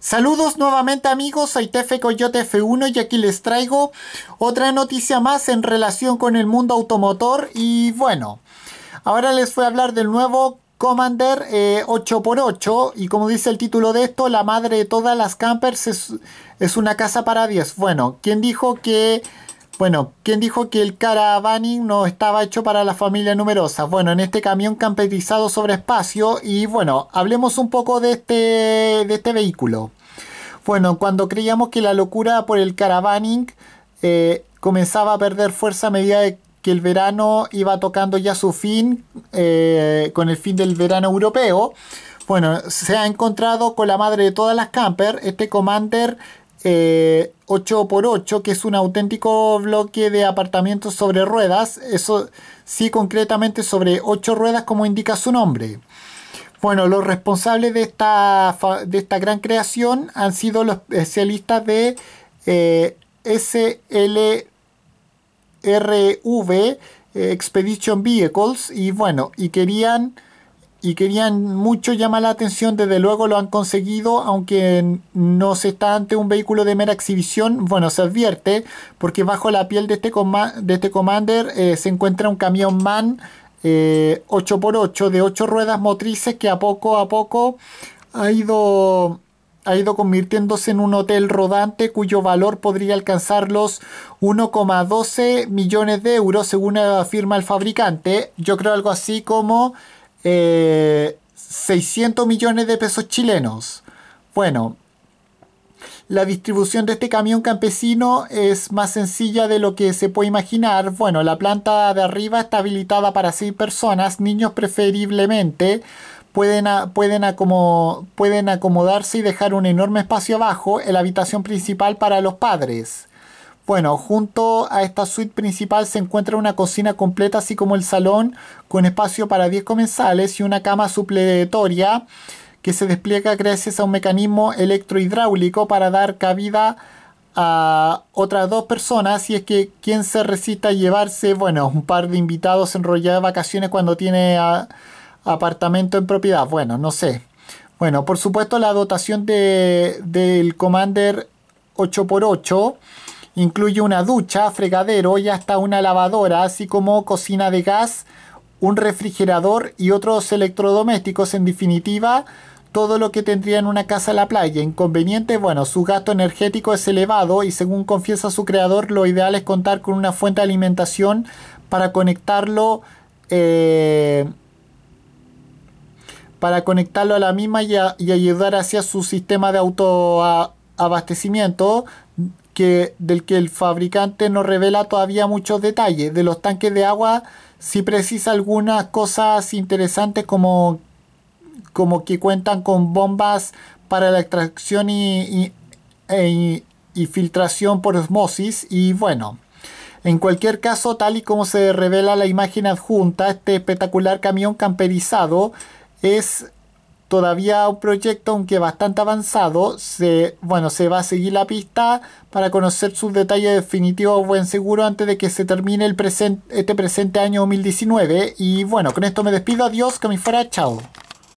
Saludos nuevamente amigos, soy TF Coyote F1 y aquí les traigo otra noticia más en relación con el mundo automotor y bueno, ahora les voy a hablar del nuevo Commander 8x8 eh, y como dice el título de esto, la madre de todas las campers es, una casa para 10. Bueno, ¿quién dijo que bueno, ¿quién dijo que el caravanning no estaba hecho para las familia numerosas? Bueno, en este camión campetizado sobre espacio y bueno, hablemos un poco de este, de este vehículo. Bueno, cuando creíamos que la locura por el caravanning eh, comenzaba a perder fuerza a medida que el verano iba tocando ya su fin, eh, con el fin del verano europeo, bueno, se ha encontrado con la madre de todas las camper, este Commander... Eh, 8x8, que es un auténtico bloque de apartamentos sobre ruedas, eso sí concretamente sobre 8 ruedas como indica su nombre. Bueno, los responsables de esta, de esta gran creación han sido los especialistas de eh, SLRV, eh, Expedition Vehicles, y bueno, y querían y querían mucho llamar la atención, desde luego lo han conseguido, aunque no se está ante un vehículo de mera exhibición, bueno, se advierte, porque bajo la piel de este, de este Commander eh, se encuentra un camión MAN 8x8 eh, de 8 ruedas motrices que a poco a poco ha ido, ha ido convirtiéndose en un hotel rodante cuyo valor podría alcanzar los 1,12 millones de euros, según afirma el fabricante, yo creo algo así como... 600 eh, millones de pesos chilenos. Bueno, la distribución de este camión campesino es más sencilla de lo que se puede imaginar. Bueno, la planta de arriba está habilitada para 6 personas, niños preferiblemente. Pueden, pueden acomodarse y dejar un enorme espacio abajo en la habitación principal para los padres. Bueno, junto a esta suite principal se encuentra una cocina completa, así como el salón, con espacio para 10 comensales y una cama supletoria que se despliega gracias a un mecanismo electrohidráulico para dar cabida a otras dos personas y es que quien se resista a llevarse, bueno, un par de invitados enrollados de vacaciones cuando tiene apartamento en propiedad, bueno, no sé. Bueno, por supuesto la dotación del Commander 8x8 Incluye una ducha, fregadero y hasta una lavadora, así como cocina de gas, un refrigerador y otros electrodomésticos. En definitiva, todo lo que tendría en una casa a la playa. Inconveniente, bueno, su gasto energético es elevado y según confiesa su creador, lo ideal es contar con una fuente de alimentación para conectarlo. Eh, para conectarlo a la misma y, ayudar hacia su sistema de autoabastecimiento que, del que el fabricante no revela todavía muchos detalles. De los tanques de agua sí precisa algunas cosas interesantes como, como que cuentan con bombas para la extracción y, e, y filtración por osmosis y bueno. En cualquier caso, tal y como se revela la imagen adjunta, este espectacular camión camperizado es todavía un proyecto, aunque bastante avanzado. Se, bueno, se va a seguir la pista para conocer sus detalles definitivos, buen seguro, antes de que se termine el este presente año 2019. Y bueno, con esto me despido. Adiós, que me fuera. Chao.